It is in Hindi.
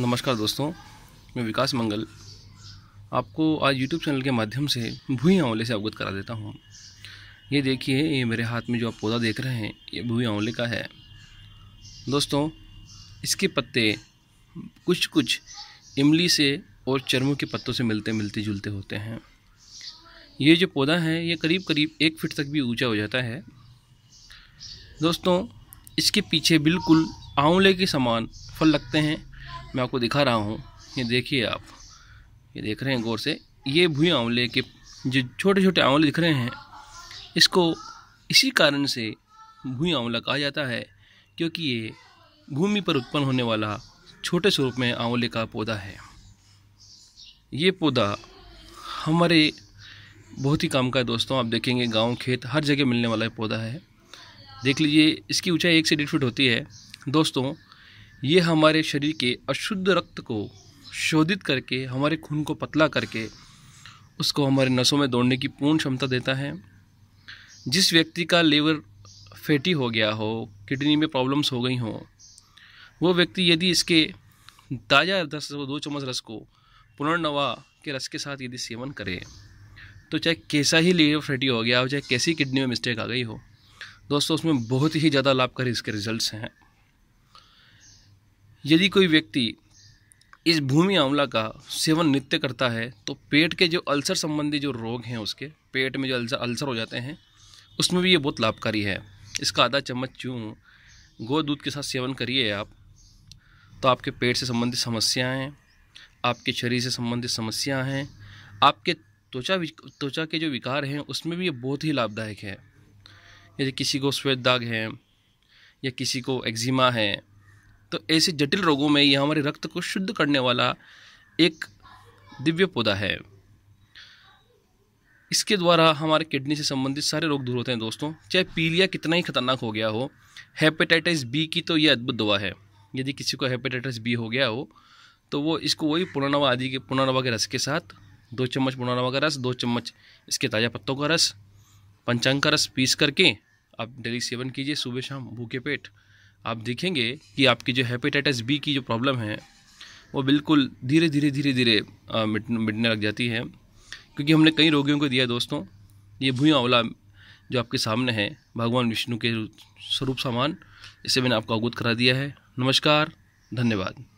नमस्कार दोस्तों मैं विकास मंगल आपको आज यूट्यूब चैनल के माध्यम से भूई आंवले से अवगत करा देता हूँ ये देखिए ये मेरे हाथ में जो आप पौधा देख रहे हैं ये भूई आंवले का है दोस्तों इसके पत्ते कुछ कुछ इमली से और चर्मों के पत्तों से मिलते मिलते जुलते होते हैं ये जो पौधा है ये करीब करीब एक फिट तक भी ऊँचा हो जाता है दोस्तों इसके पीछे बिल्कुल आंवले के समान फल लगते हैं मैं आपको दिखा रहा हूँ ये देखिए आप ये देख रहे हैं गौर से ये भूया आंवले के जो छोटे छोटे आंवले दिख रहे हैं इसको इसी कारण से भूया आंवला कहा जाता है क्योंकि ये भूमि पर उत्पन्न होने वाला छोटे स्वरूप में आंवले का पौधा है ये पौधा हमारे बहुत ही काम का है दोस्तों आप देखेंगे गांव खेत हर जगह मिलने वाला पौधा है देख लीजिए इसकी ऊंचाई एक से डेढ़ फीट होती है दोस्तों ये हमारे शरीर के अशुद्ध रक्त को शोधित करके हमारे खून को पतला करके उसको हमारे नसों में दौड़ने की पूर्ण क्षमता देता है जिस व्यक्ति का लीवर फैटी हो गया हो किडनी में प्रॉब्लम्स हो गई हों वो व्यक्ति यदि इसके ताज़ा दस दो चम्मच रस को पुनर्नवा के रस के साथ यदि सेवन करे तो चाहे कैसा ही लीवर फैटी हो गया हो चाहे कैसी किडनी में मिस्टेक आ गई हो दोस्तों उसमें बहुत ही ज़्यादा लाभकारी इसके रिजल्ट हैं यदि कोई व्यक्ति इस भूमि आंवला का सेवन नित्य करता है तो पेट के जो अल्सर संबंधी जो रोग हैं उसके पेट में जो अल्सर अल्सर हो जाते हैं उसमें भी ये बहुत लाभकारी है इसका आधा चम्मच चूँ गो दूध के साथ सेवन करिए आप तो आपके पेट से संबंधित हैं आपके शरीर से संबंधित समस्याएँ हैं आपके त्वचा त्वचा के जो विकार हैं उसमें भी ये बहुत ही लाभदायक है यदि किसी को श्वेत दाग है या किसी को एक्जिमा है तो ऐसे जटिल रोगों में यह हमारे रक्त को शुद्ध करने वाला एक दिव्य पौधा है इसके द्वारा हमारे किडनी से संबंधित सारे रोग दूर होते हैं दोस्तों चाहे पीलिया कितना ही खतरनाक हो गया हो हेपेटाइटिस बी की तो यह अद्भुत दवा है यदि किसी को हेपेटाइटिस बी हो गया हो तो वो इसको वही पुनर्नवा आदि के पुनर्नवा के रस के साथ दो चम्मच पुनर्नवा का रस दो चम्मच इसके ताज़ा पत्तों का रस पंचांग का रस पीस करके आप डेली सेवन कीजिए सुबह शाम भूखे पेट आप देखेंगे कि आपकी जो हेपेटाइटिस बी की जो प्रॉब्लम है वो बिल्कुल धीरे धीरे धीरे धीरे मिट मिटने लग जाती है क्योंकि हमने कई रोगियों को दिया दोस्तों ये भूया अवला जो आपके सामने है भगवान विष्णु के स्वरूप समान इसे मैंने आपको अवगत करा दिया है नमस्कार धन्यवाद